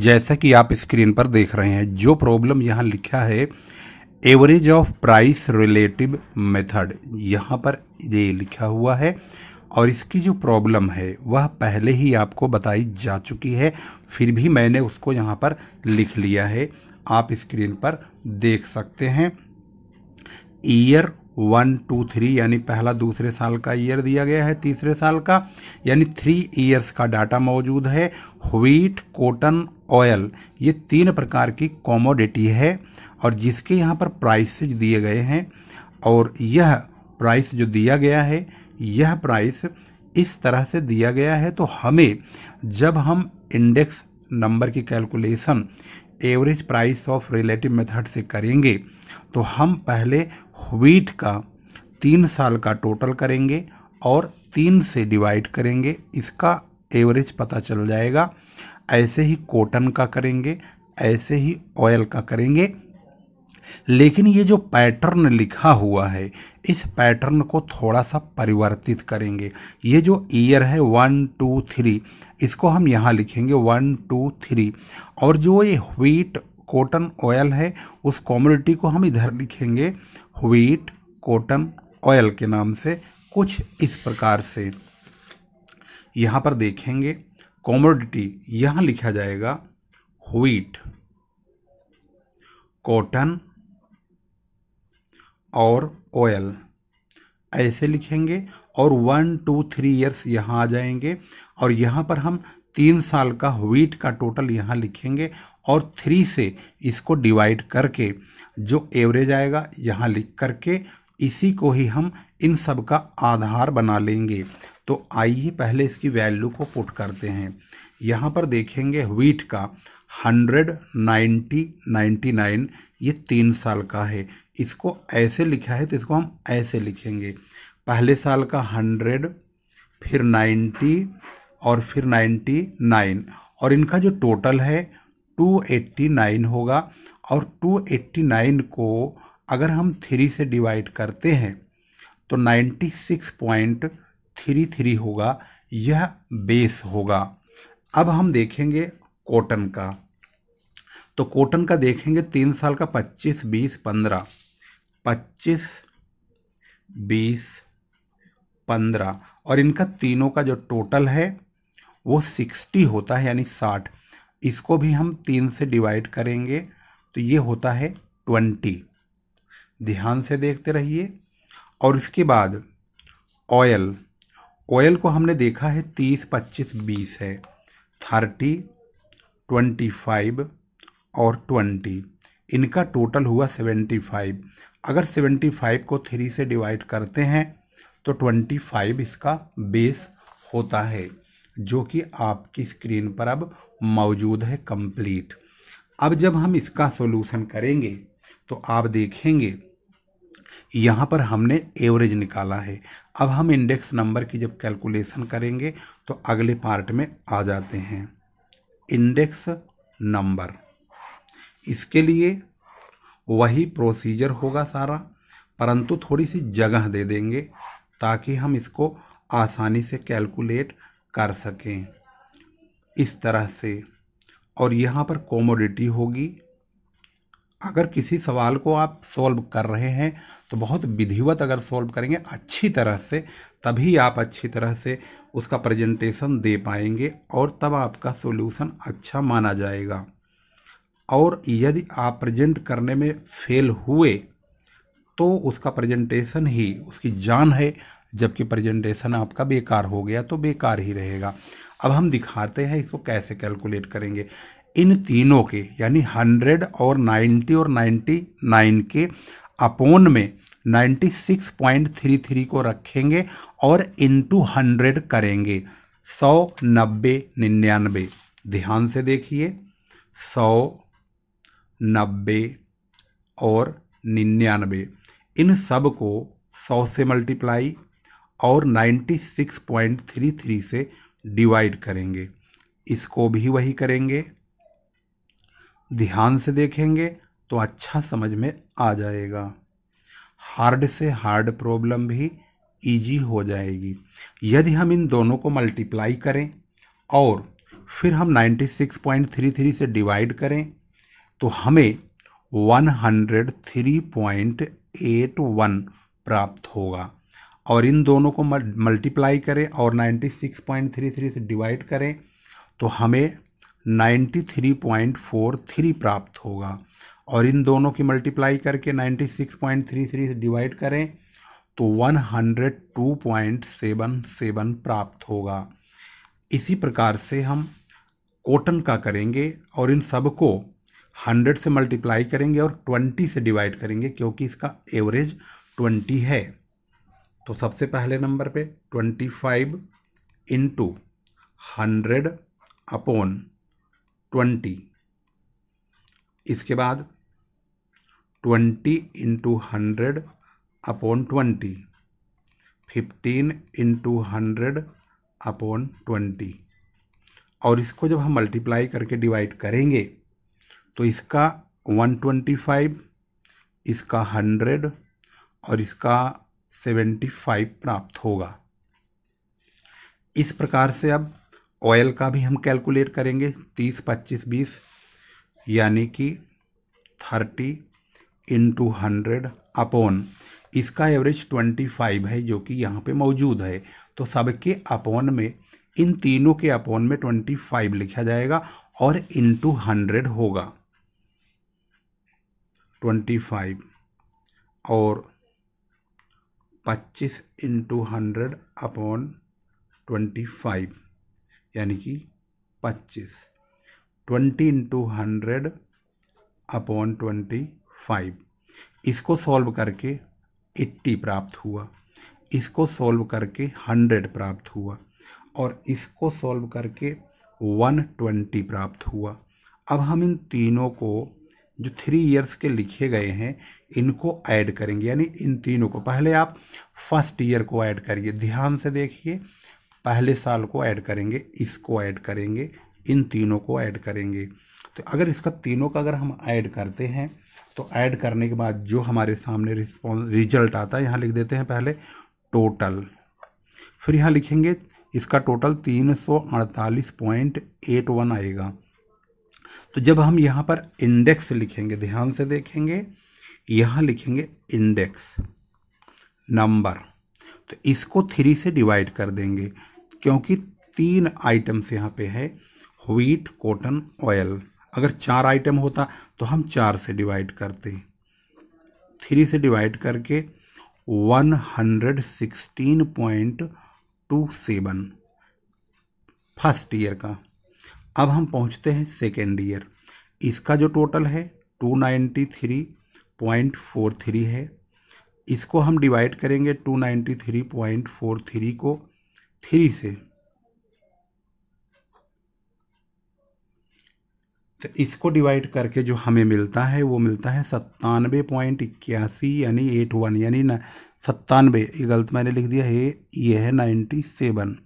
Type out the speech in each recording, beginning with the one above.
जैसा कि आप स्क्रीन पर देख रहे हैं जो प्रॉब्लम यहाँ लिखा है average of price relative method यहाँ पर ये लिखा हुआ है और इसकी जो प्रॉब्लम है वह पहले ही आपको बताई जा चुकी है फिर भी मैंने उसको यहाँ पर लिख लिया है आप स्क्रीन पर देख सकते हैं ईयर वन टू थ्री यानी पहला दूसरे साल का ईयर दिया गया है तीसरे साल का यानी थ्री ईयर्स का डाटा मौजूद है व्हीट कॉटन ऑयल ये तीन प्रकार की कॉमोडिटी है और जिसके यहाँ पर प्राइसेज दिए गए हैं और यह प्राइस जो दिया गया है यह प्राइस इस तरह से दिया गया है तो हमें जब हम इंडेक्स नंबर की calculation average price of relative method से करेंगे तो हम पहले व्हीट का तीन साल का टोटल करेंगे और तीन से डिवाइड करेंगे इसका एवरेज पता चल जाएगा ऐसे ही कॉटन का करेंगे ऐसे ही ऑयल का करेंगे लेकिन ये जो पैटर्न लिखा हुआ है इस पैटर्न को थोड़ा सा परिवर्तित करेंगे ये जो ईयर है वन टू थ्री इसको हम यहाँ लिखेंगे वन टू थ्री और जो ये व्हीट कॉटन ऑयल है उस कॉमोडिटी को हम इधर लिखेंगे व्हीट कॉटन ऑयल के नाम से कुछ इस प्रकार से यहाँ पर देखेंगे कॉमोडिटी यहाँ लिखा जाएगा व्हीट कॉटन और ऑयल ऐसे लिखेंगे और वन टू थ्री ईयर्स यहाँ आ जाएंगे और यहाँ पर हम तीन साल का व्हीट का टोटल यहाँ लिखेंगे और थ्री से इसको डिवाइड करके जो एवरेज आएगा यहाँ लिख करके इसी को ही हम इन सब का आधार बना लेंगे तो आइए पहले इसकी वैल्यू को पुट करते हैं यहाँ पर देखेंगे व्हीट का हंड्रेड नाइन्टी नाइन्टी नाइन ये तीन साल का है इसको ऐसे लिखा है तो इसको हम ऐसे लिखेंगे पहले साल का हंड्रेड फिर नाइन्टी और फिर नाइन्टी नाइन और इनका जो टोटल है टू एट्टी नाइन होगा और टू एट्टी नाइन को अगर हम थ्री से डिवाइड करते हैं तो ninety six point three three होगा यह बेस होगा अब हम देखेंगे कॉटन का तो कॉटन का देखेंगे तीन साल का पच्चीस बीस पंद्रह पच्चीस बीस पंद्रह और इनका तीनों का जो टोटल है वो सिक्सटी होता है यानी साठ इसको भी हम तीन से डिवाइड करेंगे तो ये होता है ट्वेंटी ध्यान से देखते रहिए और इसके बाद ऑयल ऑयल को हमने देखा है तीस पच्चीस बीस है थर्टी ट्वेंटी फाइव और ट्वेंटी इनका टोटल हुआ सेवेंटी फाइव अगर सेवेंटी फाइव को थ्री से डिवाइड करते हैं तो ट्वेंटी फाइव इसका बेस होता है जो कि आपकी स्क्रीन पर अब मौजूद है कंप्लीट अब जब हम इसका सॉल्यूशन करेंगे तो आप देखेंगे यहाँ पर हमने एवरेज निकाला है अब हम इंडेक्स नंबर की जब कैलकुलेशन करेंगे तो अगले पार्ट में आ जाते हैं इंडेक्स नंबर इसके लिए वही प्रोसीजर होगा सारा परंतु थोड़ी सी जगह दे देंगे ताकि हम इसको आसानी से कैलकुलेट कर सकें इस तरह से और यहाँ पर कॉमोडिटी होगी अगर किसी सवाल को आप सॉल्व कर रहे हैं तो बहुत विधिवत अगर सॉल्व करेंगे अच्छी तरह से तभी आप अच्छी तरह से उसका प्रेजेंटेशन दे पाएंगे और तब आपका सॉल्यूशन अच्छा माना जाएगा और यदि आप प्रेजेंट करने में फेल हुए तो उसका प्रेजेंटेशन ही उसकी जान है जबकि प्रेजेंटेशन आपका बेकार हो गया तो बेकार ही रहेगा अब हम दिखाते हैं इसको कैसे कैलकुलेट करेंगे इन तीनों के यानी हंड्रेड और नाइन्टी और नाइन्टी नाइन के अपोन में 96.33 को रखेंगे और इनटू हंड्रेड करेंगे सौ नब्बे निन्यानबे ध्यान से देखिए सौ नब्बे और निन्यानवे इन सब को सौ से मल्टीप्लाई और 96.33 से डिवाइड करेंगे इसको भी वही करेंगे ध्यान से देखेंगे तो अच्छा समझ में आ जाएगा हार्ड से हार्ड प्रॉब्लम भी इजी हो जाएगी यदि हम इन दोनों को मल्टीप्लाई करें और फिर हम 96.33 से डिवाइड करें तो हमें 103.81 प्राप्त होगा और इन दोनों को मल्टीप्लाई करें और 96.33 से डिवाइड करें तो हमें 93.43 प्राप्त होगा और इन दोनों की मल्टीप्लाई करके 96.33 से डिवाइड करें तो 102.77 प्राप्त होगा इसी प्रकार से हम कॉटन का करेंगे और इन सब को 100 से मल्टीप्लाई करेंगे और 20 से डिवाइड करेंगे क्योंकि इसका एवरेज 20 है तो सबसे पहले नंबर पे 25 five into hundred upon twenty इसके बाद twenty into hundred upon twenty fifteen into hundred upon twenty और इसको जब हम मल्टीप्लाई करके डिवाइड करेंगे तो इसका वन ट्वेंटी फाइव इसका हंड्रेड और इसका सेवेंटी फाइव प्राप्त होगा इस प्रकार से अब ऑयल का भी हम कैलकुलेट करेंगे तीस पच्चीस बीस यानी कि थर्टी इंटू हंड्रेड अपॉन इसका एवरेज ट्वेंटी फाइव है जो कि यहाँ पे मौजूद है तो सबके अपॉन में इन तीनों के अपॉन में ट्वेंटी फाइव लिखा जाएगा और इंटू हंड्रेड होगा ट्वेंटी फाइव और पच्चीस into hundred upon twenty five यानी कि पच्चीस twenty into hundred upon twenty five इसको सॉल्व करके एट्टी प्राप्त हुआ इसको सॉल्व करके हंड्रेड प्राप्त हुआ और इसको सॉल्व करके वन ट्वेंटी प्राप्त हुआ अब हम इन तीनों को जो थ्री इयर्स के लिखे गए हैं इनको ऐड करेंगे यानी इन तीनों को पहले आप फर्स्ट ईयर को ऐड करिए ध्यान से देखिए पहले साल को ऐड करेंगे इसको ऐड करेंगे इन तीनों को ऐड करेंगे तो अगर इसका तीनों का अगर हम ऐड करते हैं तो ऐड करने के बाद जो हमारे सामने रिस्पॉन्स रिजल्ट आता है यहाँ लिख देते हैं पहले टोटल फिर यहाँ लिखेंगे इसका टोटल तीन सौ अड़तालीस पॉइंट एट वन आएगा तो जब हम यहाँ पर इंडेक्स लिखेंगे ध्यान से देखेंगे यहाँ लिखेंगे इंडेक्स नंबर तो इसको थ्री से डिवाइड कर देंगे क्योंकि तीन आइटम्स यहाँ पे है व्हीट कॉटन ऑयल अगर चार आइटम होता तो हम चार से डिवाइड करते थ्री से डिवाइड करके one hundred sixteen point two seven first year का अब हम पहुँचते हैं सेकेंड ईयर इसका जो टोटल है two ninety three point four three है इसको हम डिवाइड करेंगे two ninety three point four three को थ्री से तो इसको डिवाइड करके जो हमें मिलता है वो मिलता है सत्तानवे पॉइंट इक्यासी यानी एट वन यानी ना सत्तानवे ये गलत मैंने लिख दिया है ये है ninety seven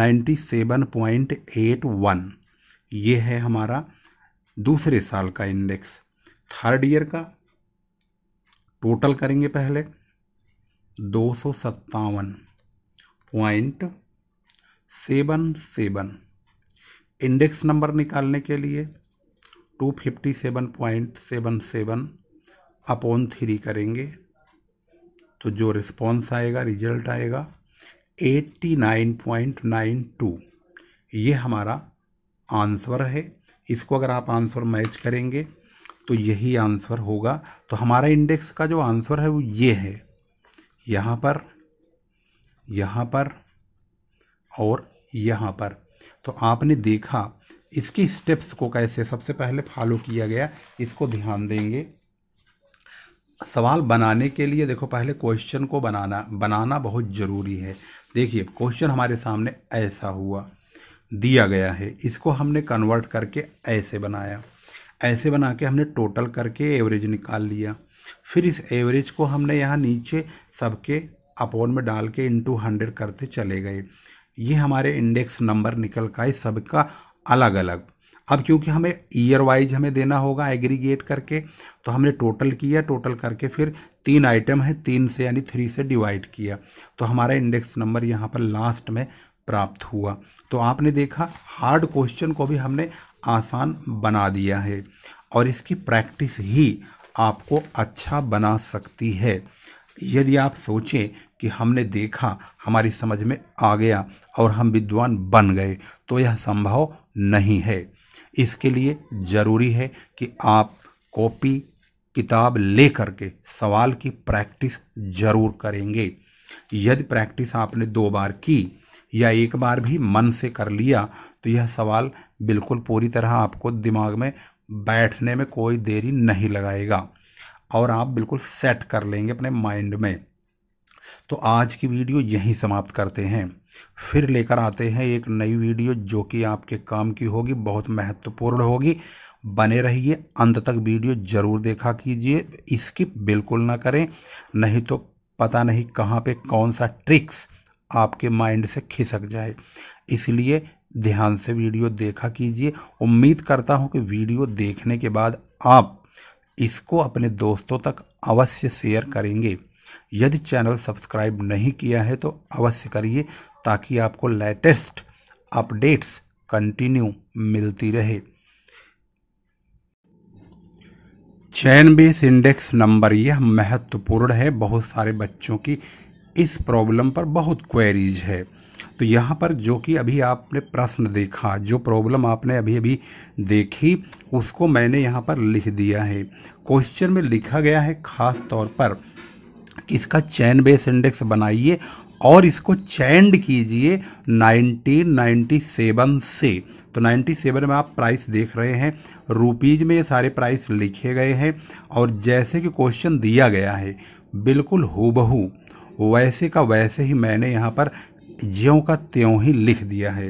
ninety seven point eight one ये है हमारा दूसरे साल का इंडेक्स थर्ड ईयर का टोटल करेंगे पहले दो सौ सत्तावन point seven seven index number निकालने के लिए two fifty seven point seven seven upon three करेंगे तो जो रिस्पॉन्स आएगा रिजल्ट आएगा eighty nine point nine two ये हमारा आंसर है इसको अगर आप आंसर मैच करेंगे तो यही आंसर होगा तो हमारा इंडेक्स का जो आंसर है वो ये है यहाँ पर यहाँ पर और यहाँ पर तो आपने देखा इसके स्टेप्स को कैसे सबसे पहले फॉलो किया गया इसको ध्यान देंगे सवाल बनाने के लिए देखो पहले क्वेश्चन को बनाना बनाना बहुत ज़रूरी है देखिए क्वेश्चन हमारे सामने ऐसा हुआ दिया गया है इसको हमने कन्वर्ट करके ऐसे बनाया ऐसे बना के हमने टोटल करके एवरेज निकाल लिया फिर इस एवरेज को हमने यहाँ नीचे सबके अपोन में डाल के इंटू हंड्रेड करते चले गए ये हमारे इंडेक्स नंबर निकल का है सबका अलग अलग अब क्योंकि हमें ईयर वाइज हमें देना होगा एग्रीगेट करके तो हमने टोटल किया टोटल करके फिर तीन आइटम है तीन से यानी थ्री से डिवाइड किया तो हमारा इंडेक्स नंबर यहाँ पर लास्ट में प्राप्त हुआ तो आपने देखा हार्ड क्वेश्चन को भी हमने आसान बना दिया है और इसकी प्रैक्टिस ही आपको अच्छा बना सकती है यदि आप सोचें कि हमने देखा हमारी समझ में आ गया और हम विद्वान बन गए तो यह संभव नहीं है इसके लिए ज़रूरी है कि आप कॉपी किताब ले करके सवाल की प्रैक्टिस ज़रूर करेंगे यदि प्रैक्टिस आपने दो बार की या एक बार भी मन से कर लिया तो यह सवाल बिल्कुल पूरी तरह आपको दिमाग में बैठने में कोई देरी नहीं लगाएगा और आप बिल्कुल सेट कर लेंगे अपने माइंड में तो आज की वीडियो यहीं समाप्त करते हैं फिर लेकर आते हैं एक नई वीडियो जो कि आपके काम की होगी बहुत महत्वपूर्ण होगी बने रहिए अंत तक वीडियो ज़रूर देखा कीजिए स्किप बिल्कुल ना करें नहीं तो पता नहीं कहाँ पे कौन सा ट्रिक्स आपके माइंड से खिसक जाए इसलिए ध्यान से वीडियो देखा कीजिए उम्मीद करता हूँ कि वीडियो देखने के बाद आप इसको अपने दोस्तों तक अवश्य शेयर करेंगे यदि चैनल सब्सक्राइब नहीं किया है तो अवश्य करिए ताकि आपको लेटेस्ट अपडेट्स कंटिन्यू मिलती रहे चैन बेस इंडेक्स नंबर यह महत्वपूर्ण है बहुत सारे बच्चों की इस प्रॉब्लम पर बहुत क्वेरीज है तो यहाँ पर जो कि अभी आपने प्रश्न देखा जो प्रॉब्लम आपने अभी अभी देखी उसको मैंने यहाँ पर लिख दिया है क्वेश्चन में लिखा गया है ख़ास तौर पर कि इसका चैन बेस इंडेक्स बनाइए और इसको चैंड कीजिए 1997 से तो 97 में आप प्राइस देख रहे हैं रुपीज़ में ये सारे प्राइस लिखे गए हैं और जैसे कि क्वेश्चन दिया गया है बिल्कुल हूबहू वैसे का वैसे ही मैंने यहाँ पर ज्यों का त्यों ही लिख दिया है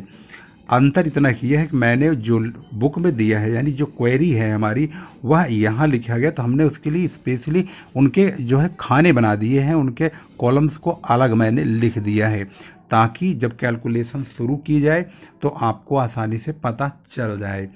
अंतर इतना किया है कि मैंने जो बुक में दिया है यानी जो क्वेरी है हमारी वह यहाँ लिखा गया तो हमने उसके लिए स्पेशली उनके जो है खाने बना दिए हैं उनके कॉलम्स को अलग मैंने लिख दिया है ताकि जब कैलकुलेशन शुरू की जाए तो आपको आसानी से पता चल जाए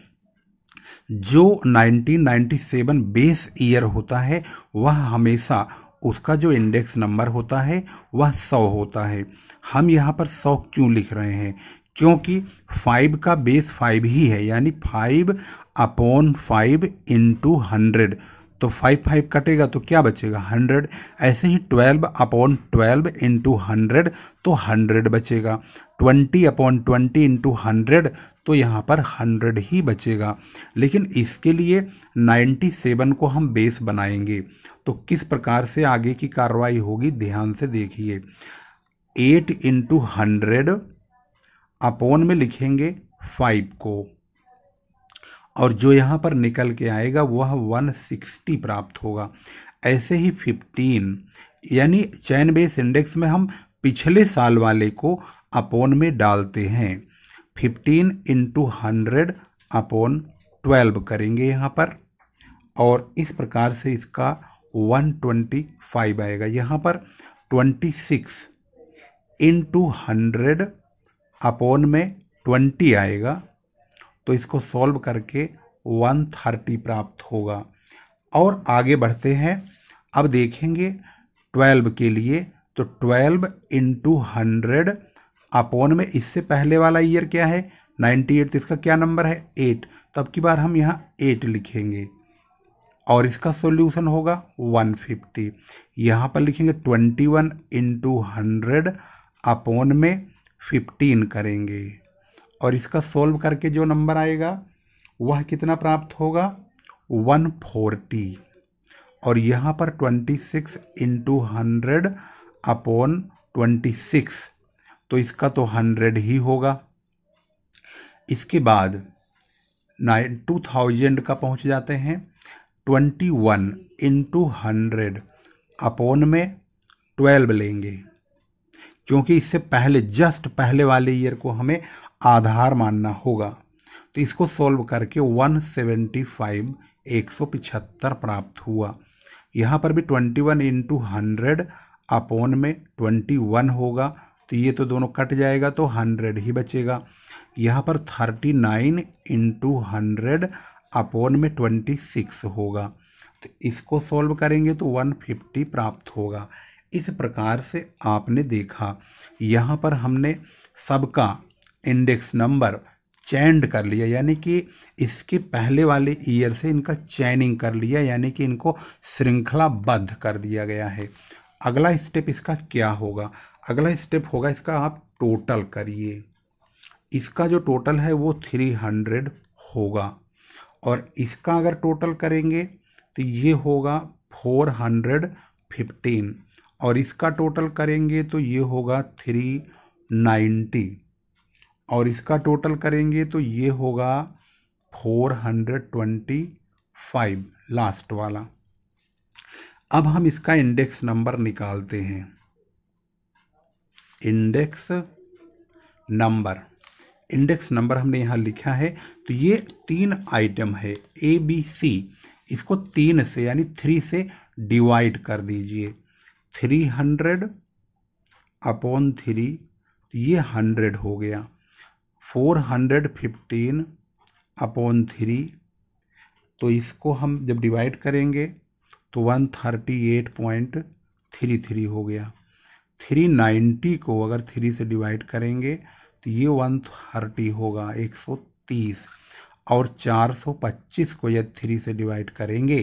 जो 1997 बेस ईयर होता है वह हमेशा उसका जो इंडेक्स नंबर होता है वह सौ होता है हम यहाँ पर सौ क्यों लिख रहे हैं क्योंकि फाइव का बेस फाइव ही है यानी five upon five into hundred तो फाइव फाइव कटेगा तो क्या बचेगा हंड्रेड ऐसे ही twelve upon twelve into hundred तो हंड्रेड बचेगा twenty upon twenty into hundred तो यहाँ पर हंड्रेड ही बचेगा लेकिन इसके लिए नाइन्टी सेवन को हम बेस बनाएंगे तो किस प्रकार से आगे की कार्रवाई होगी ध्यान से देखिए एट इंटू हंड्रेड अपॉन में लिखेंगे फाइव को और जो यहाँ पर निकल के आएगा वह 160 प्राप्त होगा ऐसे ही 15 यानी चैन बेस इंडेक्स में हम पिछले साल वाले को अपोन में डालते हैं 15 इंटू हंड्रेड अपोन ट्वेल्व करेंगे यहाँ पर और इस प्रकार से इसका 125 आएगा यहाँ पर 26 इंटू हंड्रेड अपोन में 20 आएगा तो इसको सॉल्व करके वन थर्टी प्राप्त होगा और आगे बढ़ते हैं अब देखेंगे ट्वेल्व के लिए तो ट्वेल्व इंटू हंड्रेड अपोन में इससे पहले वाला ईयर क्या है नाइन्टी एट तो इसका क्या नंबर है एट तब तो की बार हम यहाँ एट लिखेंगे और इसका सॉल्यूशन होगा वन फिफ्टी यहाँ पर लिखेंगे twenty one into hundred upon में फिफ्टीन करेंगे और इसका सोल्व करके जो नंबर आएगा वह कितना प्राप्त होगा 140 और यहाँ पर 26 six into hundred upon twenty six तो इसका तो हंड्रेड ही होगा इसके बाद नाइन टू थाउजेंड का पहुँच जाते हैं twenty one into hundred upon में ट्वेल्व लेंगे क्योंकि इससे पहले जस्ट पहले वाले ईयर को हमें आधार मानना होगा तो इसको सॉल्व करके 175 पिछहत्तर प्राप्त हुआ यहाँ पर भी 21 वन इंटू हंड्रेड अपोन में 21 होगा तो ये तो दोनों कट जाएगा तो 100 ही बचेगा यहाँ पर 39 नाइन इंटू हंड्रेड अपोन में 26 होगा तो इसको सॉल्व करेंगे तो 150 प्राप्त होगा इस प्रकार से आपने देखा यहाँ पर हमने सबका इंडेक्स नंबर चैंड कर लिया यानी कि इसके पहले वाले ईयर से इनका चैनिंग कर लिया यानी कि इनको श्रृंखलाबद्ध कर दिया गया है अगला स्टेप इसका क्या होगा अगला स्टेप होगा इसका आप टोटल करिए इसका जो टोटल है वो थ्री हंड्रेड होगा और इसका अगर टोटल करेंगे तो ये होगा फोर हंड्रेड फिफ्टीन और इसका टोटल करेंगे तो ये होगा थ्री नाइन्टी और इसका टोटल करेंगे तो ये होगा four hundred twenty five last वाला अब हम इसका इंडेक्स नंबर निकालते हैं इंडेक्स नंबर इंडेक्स नंबर हमने यहाँ लिखा है तो ये तीन आइटम है ए बी सी इसको तीन से यानी थ्री से डिवाइड कर दीजिए थ्री हंड्रेड अपॉन थ्री ये हंड्रेड हो गया four hundred fifteen upon three तो इसको हम जब डिवाइड करेंगे तो one thirty eight point three three हो गया थ्री नाइन्टी को अगर थ्री से डिवाइड करेंगे तो ये वन थर्टी होगा एक सौ तीस और चार सौ पच्चीस को यदि थ्री से डिवाइड करेंगे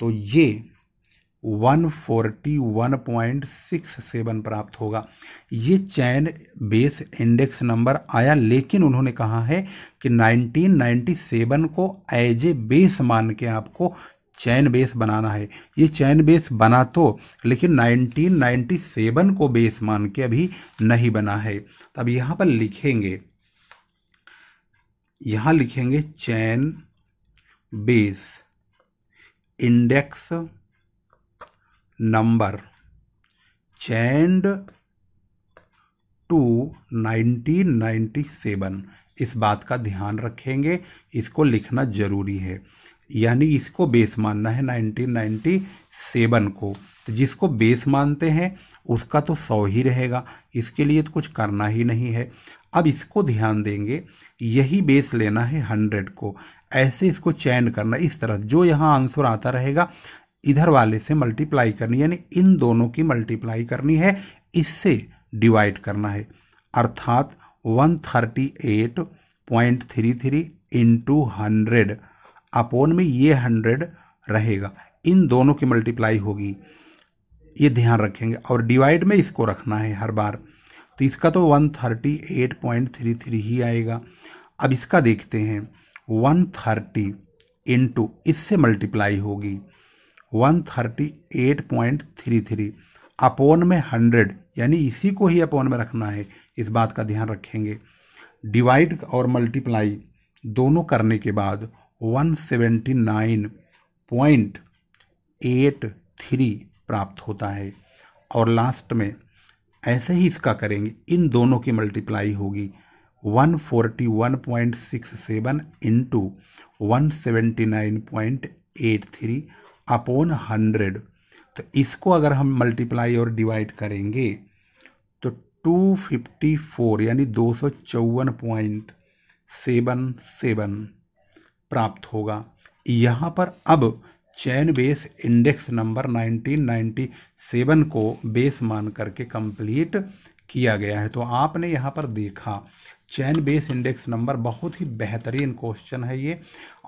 तो ये 141.67 प्राप्त होगा ये चैन बेस इंडेक्स नंबर आया लेकिन उन्होंने कहा है कि 1997 को एज ए बेस मान के आपको चैन बेस बनाना है ये चैन बेस बना तो लेकिन 1997 को बेस मान के अभी नहीं बना है तब यहाँ पर लिखेंगे यहाँ लिखेंगे chain base index number chained to 1997 इस बात का ध्यान रखेंगे इसको लिखना ज़रूरी है यानी इसको बेस मानना है 1997 को तो जिसको बेस मानते हैं उसका तो सौ ही रहेगा इसके लिए तो कुछ करना ही नहीं है अब इसको ध्यान देंगे यही बेस लेना है हंड्रेड को ऐसे इसको चैन करना इस तरह जो यहाँ आंसर आता रहेगा इधर वाले से मल्टीप्लाई करनी यानी इन दोनों की मल्टीप्लाई करनी है इससे डिवाइड करना है अर्थात one thirty eight point three three into hundred upon में ये हंड्रेड रहेगा इन दोनों की मल्टीप्लाई होगी ये ध्यान रखेंगे और डिवाइड में इसको रखना है हर बार तो इसका तो one thirty eight point three three ही आएगा अब इसका देखते हैं वन थर्टी इंटू इससे मल्टीप्लाई होगी one thirty eight point three three upon में हंड्रेड यानी इसी को ही अपोन में रखना है इस बात का ध्यान रखेंगे डिवाइड और मल्टीप्लाई दोनों करने के बाद one seventy nine point eight three प्राप्त होता है और लास्ट में ऐसे ही इसका करेंगे इन दोनों की मल्टीप्लाई होगी 141.67 इंटू थ्री अपॉन हंड्रेड तो इसको अगर हम मल्टीप्लाई और डिवाइड करेंगे तो टू फिफ्टी फोर यानी दो सौ चौवन पॉइंट सेवन सेवन प्राप्त होगा यहाँ पर अब चैन बेस इंडेक्स नंबर 1997 को बेस मान करके कंप्लीट किया गया है तो आपने यहाँ पर देखा चैन बेस इंडेक्स नंबर बहुत ही बेहतरीन क्वेश्चन है ये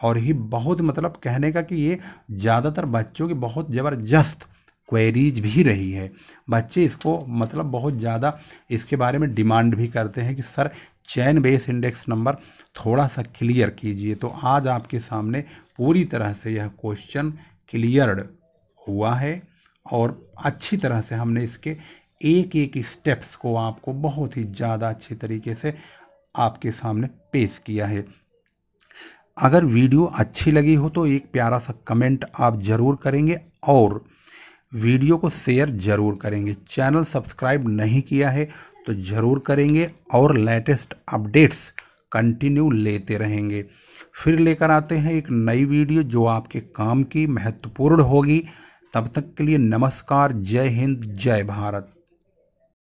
और ही बहुत मतलब कहने का कि ये ज़्यादातर बच्चों की बहुत ज़बरदस्त क्वेरीज भी रही है बच्चे इसको मतलब बहुत ज़्यादा इसके बारे में डिमांड भी करते हैं कि sir chain base index number थोड़ा सा क्लियर कीजिए तो आज आपके सामने पूरी तरह से यह क्वेश्चन क्लियर्ड हुआ है और अच्छी तरह से हमने इसके एक एक स्टेप्स को आपको बहुत ही ज़्यादा अच्छी तरीके से आपके सामने पेश किया है अगर वीडियो अच्छी लगी हो तो एक प्यारा सा कमेंट आप ज़रूर करेंगे और वीडियो को शेयर ज़रूर करेंगे चैनल सब्सक्राइब नहीं किया है तो ज़रूर करेंगे और लेटेस्ट अपडेट्स कंटिन्यू लेते रहेंगे फिर लेकर आते हैं एक नई वीडियो जो आपके काम की महत्वपूर्ण होगी तब तक के लिए नमस्कार जय हिंद जय भारत